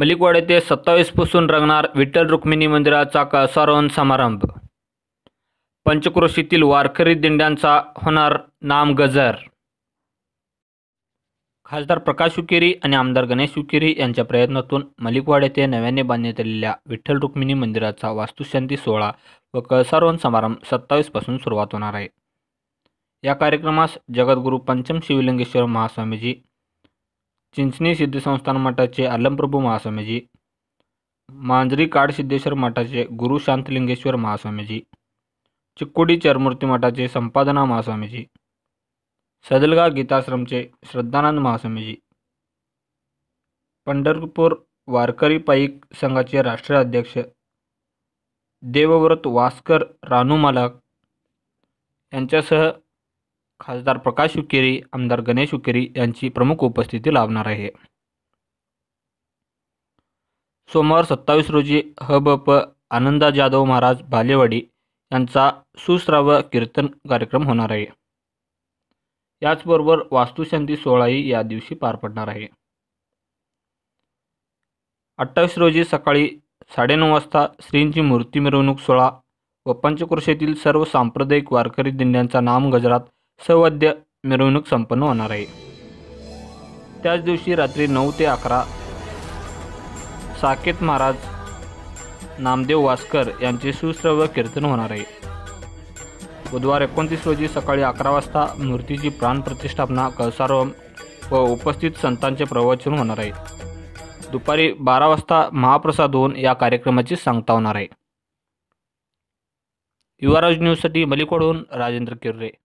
मलिकवाड येथे सत्तावीसपासून रंगणार विठ्ठल रुक्मिणी मंदिराचा कळसारोहण समारंभ पंचक्रोशीतील वारकरी दिंड्यांचा होणार नाम गजर खासदार प्रकाश विकेरी आणि आमदार गणेश विकेरी यांच्या प्रयत्नातून मलिकवाड येथे नव्याने बांधण्यात आलेल्या विठ्ठल रुक्मिणी मंदिराचा वास्तुशांती सोहळा व कळसारोहण समारंभ सत्तावीसपासून सुरुवात होणार आहे या कार्यक्रमास जगद्गुरू पंचम शिवलिंगेश्वर महास्वामीजी चिंचणी सिद्धसंस्थान मठाचे आलमप्रभू महास्वामीजी मांजरी काड सिद्धेश्वर मठाचे गुरु शांतलिंगेश्वर महास्वामीजी चिक्कोडी चरमूर्ती मठाचे संपादना महास्वामीजी सदलगा गीताश्रमचे श्रद्धानंद महास्वामीजी पंढरपूर वारकरी पाईक संघाचे राष्ट्रीय अध्यक्ष देवव्रत वास्कर रानू यांच्यासह खासदार प्रकाश हुकेरी आमदार गणेश हुकेरी यांची प्रमुख उपस्थिती लाभणार आहे सोमवार सत्तावीस रोजी ह प आनंदा जाधव महाराज भालेवाडी यांचा सुश्राव्य कीर्तन कार्यक्रम होणार आहे याचबरोबर वास्तुशांती सोहळाही या दिवशी पार पडणार आहे अठ्ठावीस रोजी सकाळी साडेनऊ वाजता श्रींची मूर्ती मिरवणूक सोहळा व पंचक्रोशेतील सर्व सांप्रदायिक वारकरी दिंड्यांचा नाम गजरात सौवाद्य मिरवणूक संपन्न होणार आहे त्याच दिवशी रात्री नऊ ते अकरा साकेत महाराज नामदेव वासकर यांचे सुश्रव्य कीर्तन होणार आहे बुधवार एकोणतीस रोजी सकाळी अकरा वाजता मूर्तीची प्राणप्रतिष्ठापना कळसारोम व उपस्थित संतांचे प्रवचन होणार आहे दुपारी बारा वाजता महाप्रसाद होऊन या कार्यक्रमाची सांगता होणार आहे युवाराज न्यूजसाठी मलिकोडहून राजेंद्र किर्रे